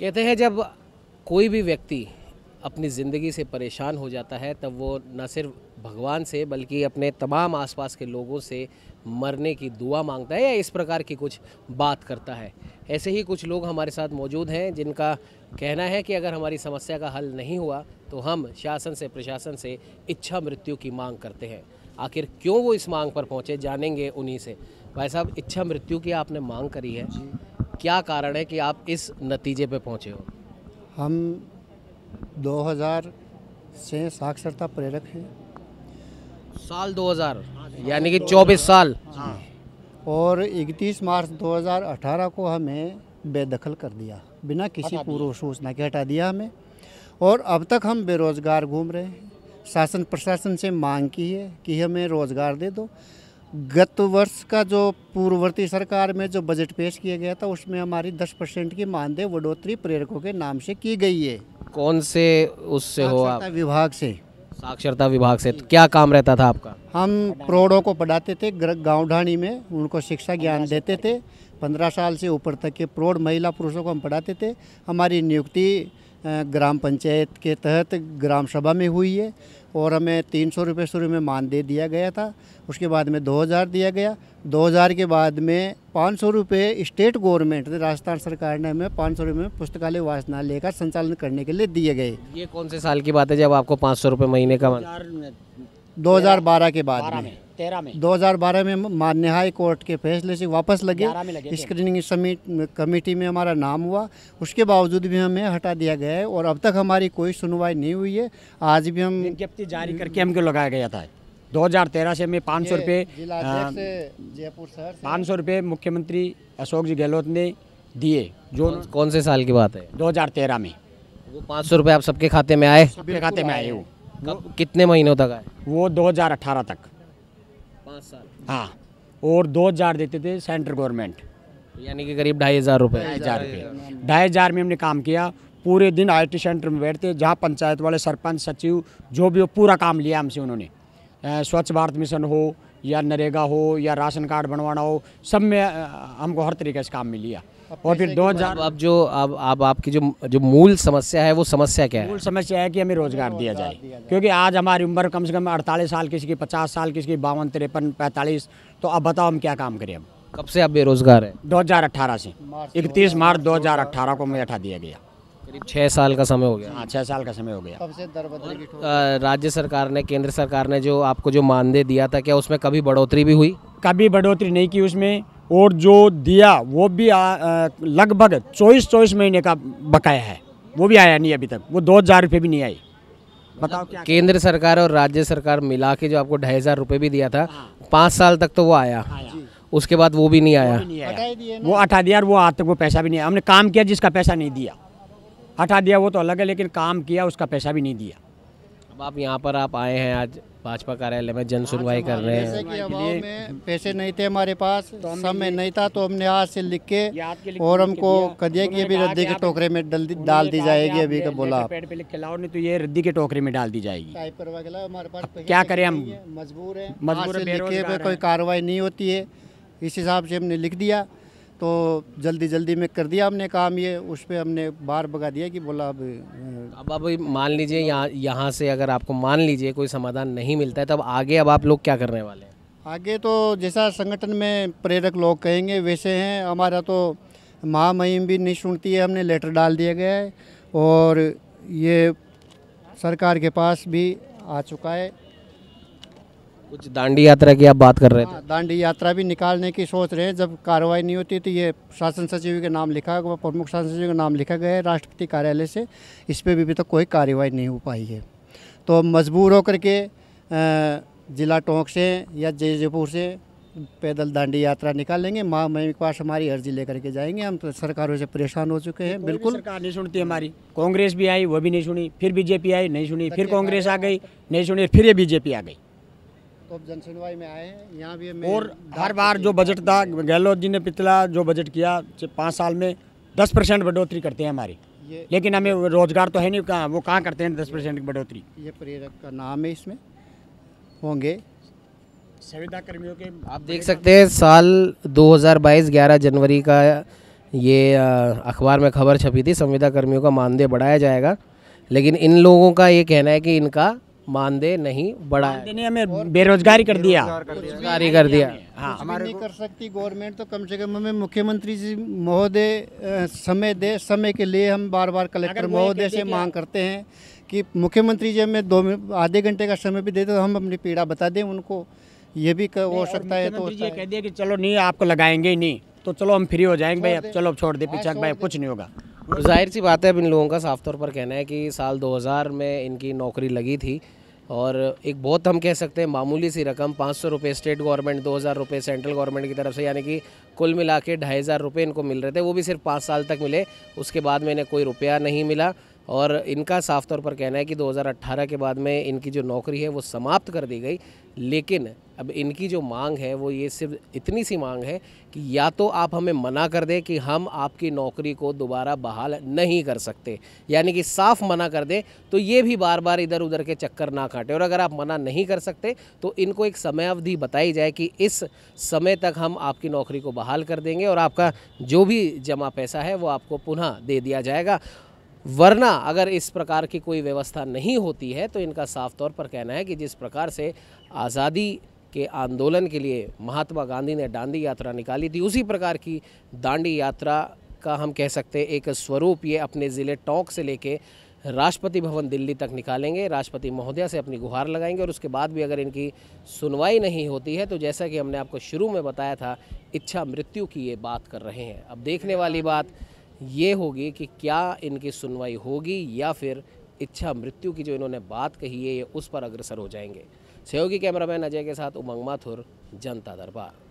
कहते हैं जब कोई भी व्यक्ति अपनी ज़िंदगी से परेशान हो जाता है तब वो न सिर्फ भगवान से बल्कि अपने तमाम आसपास के लोगों से मरने की दुआ मांगता है या इस प्रकार की कुछ बात करता है ऐसे ही कुछ लोग हमारे साथ मौजूद हैं जिनका कहना है कि अगर हमारी समस्या का हल नहीं हुआ तो हम शासन से प्रशासन से इच्छा मृत्यु की मांग करते हैं आखिर क्यों वो इस मांग पर पहुँचे जानेंगे उन्हीं से भाई साहब इच्छा मृत्यु की आपने मांग करी है क्या कारण है कि आप इस नतीजे पे पहुँचे हो हम 2000 से साक्षरता प्रेरक हैं साल 2000 हाँ यानी कि 24 साल हाँ। और 31 मार्च 2018 को हमें बेदखल कर दिया बिना किसी पूर्व सूचना के हटा दिया हमें और अब तक हम बेरोज़गार घूम रहे हैं शासन प्रशासन से मांग की है कि हमें रोज़गार दे दो गत वर्ष का जो पूर्ववर्ती सरकार में जो बजट पेश किया गया था उसमें हमारी 10 परसेंट की मानदेय बढ़ोतरी प्रेरकों के नाम से की गई है कौन से उससे हो आप विभाग से साक्षरता विभाग से तो क्या काम रहता था आपका हम प्रौढ़ों को पढ़ाते थे गाँव ढाणी में उनको शिक्षा ज्ञान देते थे पंद्रह साल से ऊपर तक के प्रौढ़ महिला पुरुषों को हम पढ़ाते थे हमारी नियुक्ति ग्राम पंचायत के तहत ग्राम सभा में हुई है और हमें तीन सौ रुपये शुरू में मान दे दिया गया था उसके बाद में दो हज़ार दिया गया दो हज़ार के बाद में पाँच सौ रुपये स्टेट गवर्नमेंट राजस्थान सरकार ने हमें पाँच सौ रुपये में पुस्तकालय वासना लेकर संचालन करने के लिए दिए गए ये कौन से साल की बात है जब आपको पाँच सौ रुपये महीने का दो हज़ार बारह के बाद में तेरह में 2012 में मान्य हाई कोर्ट के फैसले से वापस लगे, स्क्रीनिंग कमेटी में हमारा नाम हुआ उसके बावजूद भी हमें हटा दिया गया है और अब तक हमारी कोई सुनवाई नहीं हुई है आज भी हम विज्ञप्ति जारी करके हमको लगाया गया था 2013 से हमें पाँच सौ रुपये जयपुर शहर पाँच सौ रुपये मुख्यमंत्री अशोक जी गहलोत ने दिए जो कौन से साल की बात है 2013 में वो पाँच सौ रुपये आप सबके खाते में आए सबके खाते में आए वो कितने महीनों तक आए वो 2018 तक साल हाँ और दो हज़ार देते थे सेंट्रल गवर्नमेंट यानी कि करीब ढाई हज़ार रुपये ढाई हज़ार रुपये ढाई हज़ार में हमने काम किया पूरे दिन आईटी सेंटर में बैठते जहाँ पंचायत वाले सरपंच सचिव जो भी हो पूरा काम लिया हमसे उन्होंने स्वच्छ भारत मिशन हो या नरेगा हो या राशन कार्ड बनवाना हो सब में हमको हर तरीके से काम मिल लिया और फिर दो हजार अब जो अब अब आपकी जो जो मूल समस्या है वो समस्या क्या है मूल समस्या है कि हमें रोजगार दिया जाए क्योंकि आज हमारी उम्र कम से कम अड़तालीस साल किसी की पचास साल किसी की बावन तिरपन पैंतालीस तो अब बताओ हम क्या काम करें अब कब से आप बेरोजगार है 2018 से इकतीस मार्च 2018 को मैं हटा दिया गया करीब छः साल का समय हो गया हाँ छः साल का समय हो गया राज्य सरकार ने केंद्र सरकार ने जो आपको जो मानदेय दिया था क्या उसमें कभी बढ़ोतरी भी हुई कभी बढ़ोतरी नहीं की उसमें और जो दिया वो भी लगभग चौबीस चौबीस महीने का बकाया है वो भी आया नहीं अभी तक वो दो हज़ार रुपये भी नहीं आई बताओ क्या केंद्र सरकार और राज्य सरकार मिला के जो आपको ढाई हज़ार रुपये भी दिया था हाँ। पाँच साल तक तो वो आया, आया। उसके बाद वो भी नहीं आया, वो, नहीं आया। वो हटा दिया वो आज तक वो पैसा भी नहीं आया हमने काम किया जिसका पैसा नहीं दिया हटा दिया वो तो अलग है लेकिन काम किया उसका पैसा भी नहीं दिया आप यहाँ पर आप आए हैं आज भाजपा कार्यालय में जन सुनवाई कर रहे हैं में पैसे नहीं थे हमारे पास तो समय नहीं था तो हमने आज से लिख के और हमको कदिया की अभी रद्दी के टोकरे में डाल दी जाएगी अभी का बोला पे लिख के लाओ नहीं तो ये रद्दी के टोकरे में डाल दी जाएगी क्या करें हम मजबूर है मजबूर कोई कार्रवाई नहीं होती है इस हिसाब से हमने लिख दिया तो जल्दी जल्दी में कर दिया हमने काम ये उस पर हमने बार भगा दिया कि बोला अब अब अब मान लीजिए यहाँ यहाँ से अगर आपको मान लीजिए कोई समाधान नहीं मिलता है तब आगे अब आप लोग क्या करने वाले हैं आगे तो जैसा संगठन में प्रेरक लोग कहेंगे वैसे हैं हमारा तो महामहिम भी नहीं सुनती है हमने लेटर डाल दिया गया है और ये सरकार के पास भी आ चुका है कुछ दांडी यात्रा की आप बात कर रहे थे हाँ, दांडी यात्रा भी निकालने की सोच रहे हैं जब कार्रवाई नहीं होती तो ये शासन सचिव के नाम लिखा है प्रमुख शासन सचिव का नाम लिखा गया है राष्ट्रपति कार्यालय से इस पर भी अभी तक तो कोई कार्रवाई नहीं हो पाई है तो मजबूर होकर के जिला टोंक से या जयजयपुर से पैदल दांडी यात्रा निकालेंगे माँ के पास हमारी अर्जी लेकर के जाएंगे हम तो सरकारों से परेशान हो चुके हैं बिल्कुल सरकार नहीं सुनती हमारी कांग्रेस भी आई वो भी नहीं सुनी फिर बीजेपी आई नहीं सुनी तो फिर कांग्रेस आ गई नहीं सुनी फिर ये बीजेपी आ गई तो जनसुनवाई में आए हैं यहाँ भी और हर बार जो बजट था गहलोत जी ने पिछला जो बजट किया पाँच साल में दस परसेंट बढ़ोतरी करते हैं हमारी लेकिन हमें रोजगार तो है नहीं कहाँ वो कहाँ करते हैं दस परसेंट की बढ़ोतरी ये प्रेरक का नाम है इसमें होंगे संविदा कर्मियों के आप देख सकते हैं साल 2022 11 जनवरी का ये अखबार में खबर छपी थी संविदा कर्मियों का मानदेय बढ़ाया जाएगा लेकिन इन लोगों का ये कहना है कि इनका मानदेय नहीं बढ़ाया हमें बेरोजगारी कर दिया बेरोजगारी कर दिया हाँ हमारे नहीं कर सकती गवर्नमेंट तो कम से कम हमें मुख्यमंत्री जी महोदय समय दे समय के लिए हम बार बार कलेक्टर महोदय से मांग करते हैं कि मुख्यमंत्री जी हमें दो आधे घंटे का समय भी दे दो हम अपनी पीड़ा बता दें उनको ये भी हो सकता है तो कह दिया कि चलो नहीं आपको लगाएंगे ही नहीं तो चलो हम फ्री हो जाएंगे भाई अब चलो छोड़ दे हाँ, पीछा भाई कुछ नहीं होगा जाहिर सी बात है अब इन लोगों का साफ तौर पर कहना है कि साल 2000 में इनकी नौकरी लगी थी और एक बहुत हम कह सकते हैं मामूली सी रकम पाँच सौ रुपये स्टेट गवर्नमेंट दो हज़ार रुपये सेंट्रल गवर्नमेंट की तरफ से यानी कि कुल मिला के ढाई हज़ार रुपये इनको मिल रहे थे वो भी सिर्फ पाँच साल तक मिले उसके बाद में इन्हें कोई रुपया नहीं मिला और इनका साफ तौर पर कहना है कि 2018 के बाद में इनकी जो नौकरी है वो समाप्त कर दी गई लेकिन अब इनकी जो मांग है वो ये सिर्फ इतनी सी मांग है कि या तो आप हमें मना कर दें कि हम आपकी नौकरी को दोबारा बहाल नहीं कर सकते यानी कि साफ मना कर दें तो ये भी बार बार इधर उधर के चक्कर ना काटें और अगर आप मना नहीं कर सकते तो इनको एक समय अवधि बताई जाए कि इस समय तक हम आपकी नौकरी को बहाल कर देंगे और आपका जो भी जमा पैसा है वो आपको पुनः दे दिया जाएगा वरना अगर इस प्रकार की कोई व्यवस्था नहीं होती है तो इनका साफ तौर पर कहना है कि जिस प्रकार से आज़ादी के आंदोलन के लिए महात्मा गांधी ने डांडी यात्रा निकाली थी उसी प्रकार की दांडी यात्रा का हम कह सकते एक स्वरूप ये अपने ज़िले टोंक से लेके राष्ट्रपति भवन दिल्ली तक निकालेंगे राष्ट्रपति महोदया से अपनी गुहार लगाएंगे और उसके बाद भी अगर इनकी सुनवाई नहीं होती है तो जैसा कि हमने आपको शुरू में बताया था इच्छा मृत्यु की ये बात कर रहे हैं अब देखने वाली बात ये होगी कि क्या इनकी सुनवाई होगी या फिर इच्छा मृत्यु की जो इन्होंने बात कही है ये उस पर अग्रसर हो जाएंगे सहयोगी कैमरामैन अजय के साथ उमंग माथुर जनता दरबार